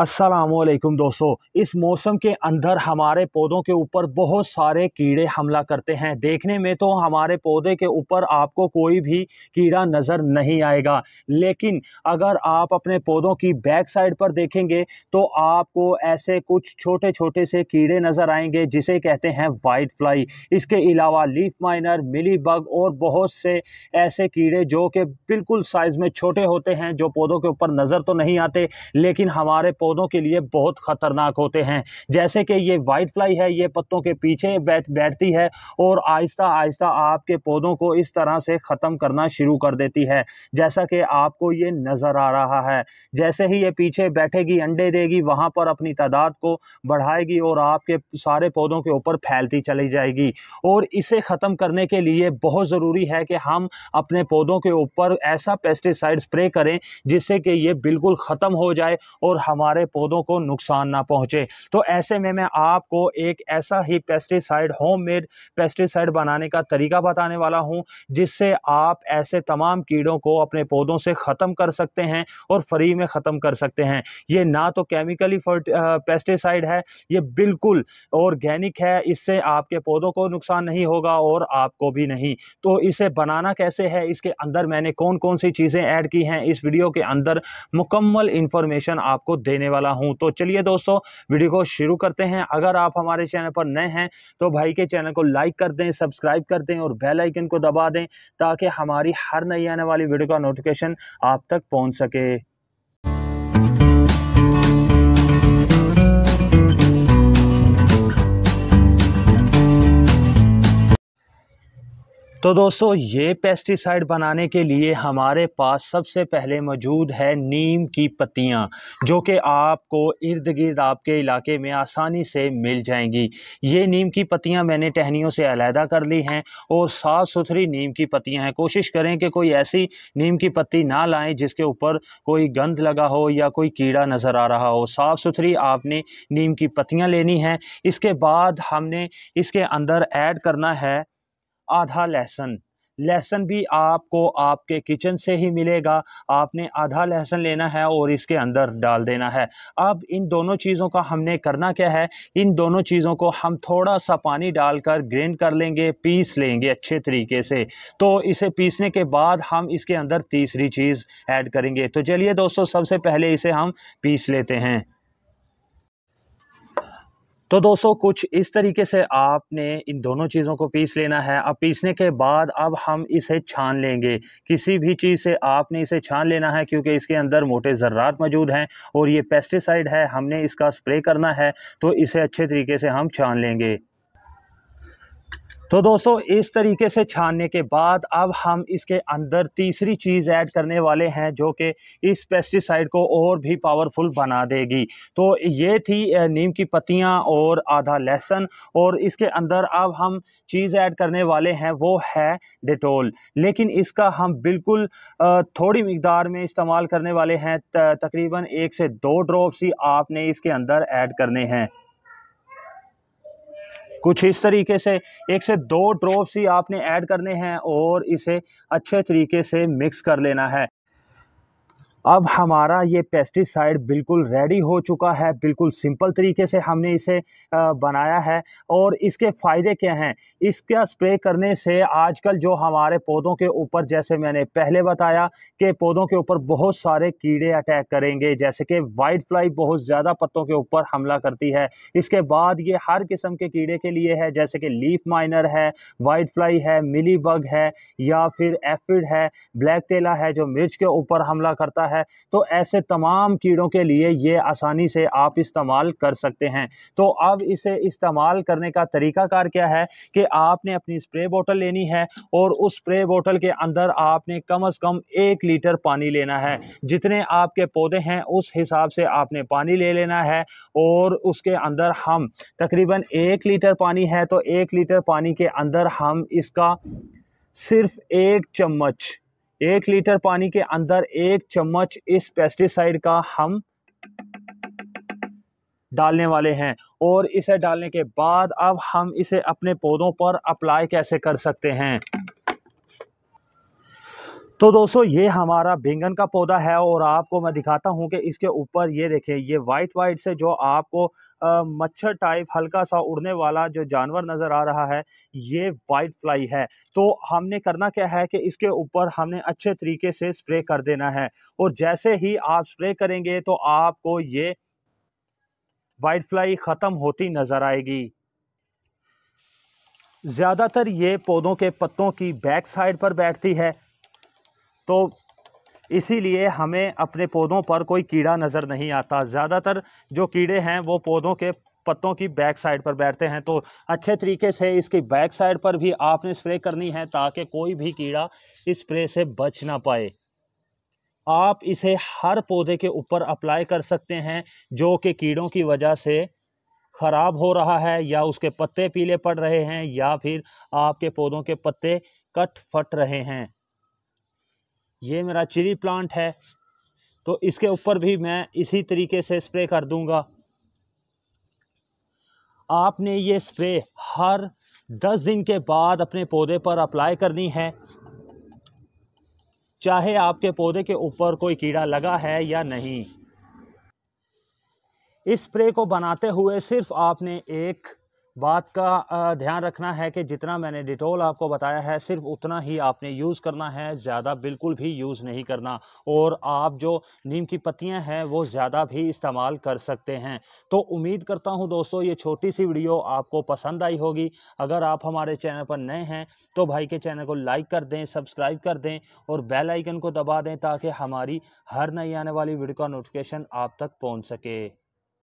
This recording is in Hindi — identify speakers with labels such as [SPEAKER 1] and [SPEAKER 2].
[SPEAKER 1] असलकुम दोस्तों इस मौसम के अंदर हमारे पौधों के ऊपर बहुत सारे कीड़े हमला करते हैं देखने में तो हमारे पौधे के ऊपर आपको कोई भी कीड़ा नज़र नहीं आएगा लेकिन अगर आप अपने पौधों की बैक साइड पर देखेंगे तो आपको ऐसे कुछ छोटे छोटे से कीड़े नज़र आएंगे जिसे कहते हैं वाइट फ्लाई इसके अलावा लीफ माइनर मिली बग और बहुत से ऐसे कीड़े जो कि बिल्कुल साइज़ में छोटे होते हैं जो पौधों के ऊपर नज़र तो नहीं आते लेकिन हमारे पौधे पौधों के लिए बहुत ख़तरनाक होते हैं जैसे कि ये वाइट फ्लाई है ये पत्तों के पीछे बैठ बैठती है और आहिस्ता आहिस्ता आपके पौधों को इस तरह से ख़त्म करना शुरू कर देती है जैसा कि आपको ये नज़र आ रहा है जैसे ही ये पीछे बैठेगी अंडे देगी वहाँ पर अपनी तादाद को बढ़ाएगी और आपके सारे पौधों के ऊपर फैलती चली जाएगी और इसे ख़त्म करने के लिए बहुत ज़रूरी है कि हम अपने पौधों के ऊपर ऐसा पेस्टिसाइड स्प्रे करें जिससे कि ये बिल्कुल ख़त्म हो जाए और हमारे हमारे पौधों को नुकसान ना पहुंचे तो ऐसे में मैं आपको एक ऐसा ही पेस्टिसाइड होममेड पेस्टिसाइड बनाने का तरीका बताने वाला हूं जिससे आप ऐसे तमाम कीड़ों को अपने पौधों से ख़त्म कर सकते हैं और फ्री में ख़त्म कर सकते हैं ये ना तो केमिकली पेस्टिसाइड है ये बिल्कुल ऑर्गेनिक है इससे आपके पौधों को नुकसान नहीं होगा और आपको भी नहीं तो इसे बनाना कैसे है इसके अंदर मैंने कौन कौन सी चीज़ें ऐड की हैं इस वीडियो के अंदर मुकम्मल इंफॉर्मेशन आपको देने देने वाला हूँ तो चलिए दोस्तों वीडियो को शुरू करते हैं अगर आप हमारे चैनल पर नए हैं तो भाई के चैनल को लाइक कर दें सब्सक्राइब कर दें और बेल आइकन को दबा दें ताकि हमारी हर नई आने वाली वीडियो का नोटिफिकेशन आप तक पहुँच सके तो दोस्तों ये पेस्टिसाइड बनाने के लिए हमारे पास सबसे पहले मौजूद है नीम की पत्तियाँ जो कि आपको इर्द गिर्द आपके इलाके में आसानी से मिल जाएंगी ये नीम की पत्तियाँ मैंने टहनियों से अलहदा कर ली हैं और साफ़ सुथरी नीम की पत्तियाँ हैं कोशिश करें कि कोई ऐसी नीम की पत्ती ना लाएं जिसके ऊपर कोई गंद लगा हो या कोई कीड़ा नज़र आ रहा हो साफ़ सुथरी आपने नीम की पत्तियाँ लेनी हैं इसके बाद हमने इसके अंदर ऐड करना है आधा लहसुन लहसन भी आपको आपके किचन से ही मिलेगा आपने आधा लहसन लेना है और इसके अंदर डाल देना है अब इन दोनों चीज़ों का हमने करना क्या है इन दोनों चीज़ों को हम थोड़ा सा पानी डालकर ग्रेंड कर लेंगे पीस लेंगे अच्छे तरीके से तो इसे पीसने के बाद हम इसके अंदर तीसरी चीज़ ऐड करेंगे तो चलिए दोस्तों सबसे पहले इसे हम पीस लेते हैं तो दोस्तों कुछ इस तरीके से आपने इन दोनों चीज़ों को पीस लेना है अब पीसने के बाद अब हम इसे छान लेंगे किसी भी चीज़ से आपने इसे छान लेना है क्योंकि इसके अंदर मोटे ज़र्रात मौजूद हैं और ये पेस्टिसाइड है हमने इसका स्प्रे करना है तो इसे अच्छे तरीके से हम छान लेंगे तो दोस्तों इस तरीके से छानने के बाद अब हम इसके अंदर तीसरी चीज़ ऐड करने वाले हैं जो कि इस पेस्टिसाइड को और भी पावरफुल बना देगी तो ये थी नीम की पत्तियाँ और आधा लहसुन और इसके अंदर अब हम चीज़ ऐड करने वाले हैं वो है डिटोल लेकिन इसका हम बिल्कुल थोड़ी मकदार में इस्तेमाल करने वाले हैं तकरीबन एक से दो ड्रॉप्स ही आपने इसके अंदर ऐड करने हैं कुछ इस तरीके से एक से दो ड्रॉप्स ही आपने ऐड करने हैं और इसे अच्छे तरीके से मिक्स कर लेना है अब हमारा ये पेस्टिसाइड बिल्कुल रेडी हो चुका है बिल्कुल सिंपल तरीके से हमने इसे बनाया है और इसके फ़ायदे क्या हैं इसका स्प्रे करने से आजकल जो हमारे पौधों के ऊपर जैसे मैंने पहले बताया कि पौधों के ऊपर बहुत सारे कीड़े अटैक करेंगे जैसे कि वाइट फ्लाई बहुत ज़्यादा पत्तों के ऊपर हमला करती है इसके बाद ये हर किस्म के कीड़े के लिए है जैसे कि लीफ माइनर है वाइट फ्लाई है मिली बग है या फिर एफिड है ब्लैक तेला है जो मिर्च के ऊपर हमला करता है है तो ऐसे तमाम कीड़ों के लिए ये आसानी से आप इस्तेमाल कर सकते हैं तो अब इसे इस्तेमाल करने का तरीकाकार क्या है कि आपने अपनी स्प्रे बोतल लेनी है और उस स्प्रे बोतल के अंदर आपने कम अज़ कम एक लीटर पानी लेना है जितने आपके पौधे हैं उस हिसाब से आपने पानी ले लेना है और उसके अंदर हम तकरीबन एक लीटर पानी है तो एक लीटर पानी के अंदर हम इसका सिर्फ एक चम्मच एक लीटर पानी के अंदर एक चम्मच इस पेस्टिसाइड का हम डालने वाले हैं और इसे डालने के बाद अब हम इसे अपने पौधों पर अप्लाई कैसे कर सकते हैं तो दोस्तों ये हमारा बैंगन का पौधा है और आपको मैं दिखाता हूँ कि इसके ऊपर ये देखें ये वाइट वाइट से जो आपको मच्छर टाइप हल्का सा उड़ने वाला जो जानवर नज़र आ रहा है ये वाइट फ्लाई है तो हमने करना क्या है कि इसके ऊपर हमने अच्छे तरीके से स्प्रे कर देना है और जैसे ही आप स्प्रे करेंगे तो आपको ये वाइट फ्लाई ख़त्म होती नज़र आएगी ज़्यादातर ये पौधों के पत्तों की बैक साइड पर बैठती है तो इसीलिए हमें अपने पौधों पर कोई कीड़ा नज़र नहीं आता ज़्यादातर जो कीड़े हैं वो पौधों के पत्तों की बैक साइड पर बैठते हैं तो अच्छे तरीके से इसकी बैक साइड पर भी आपने स्प्रे करनी है ताकि कोई भी कीड़ा इस स्प्रे से बच ना पाए आप इसे हर पौधे के ऊपर अप्लाई कर सकते हैं जो कि कीड़ों की वजह से ख़राब हो रहा है या उसके पत्ते पीले पड़ रहे हैं या फिर आपके पौधों के पत्ते कट फट रहे हैं ये मेरा चिली प्लांट है तो इसके ऊपर भी मैं इसी तरीके से स्प्रे कर दूंगा आपने ये स्प्रे हर दस दिन के बाद अपने पौधे पर अप्लाई करनी है चाहे आपके पौधे के ऊपर कोई कीड़ा लगा है या नहीं इस स्प्रे को बनाते हुए सिर्फ आपने एक बात का ध्यान रखना है कि जितना मैंने डिटोल आपको बताया है सिर्फ उतना ही आपने यूज़ करना है ज़्यादा बिल्कुल भी यूज़ नहीं करना और आप जो नीम की पत्तियां हैं वो ज़्यादा भी इस्तेमाल कर सकते हैं तो उम्मीद करता हूं दोस्तों ये छोटी सी वीडियो आपको पसंद आई होगी अगर आप हमारे चैनल पर नए हैं तो भाई के चैनल को लाइक कर दें सब्सक्राइब कर दें और बेल आइकन को दबा दें ताकि हमारी हर नई आने वाली वीडियो का नोटिफिकेशन आप तक पहुँच सके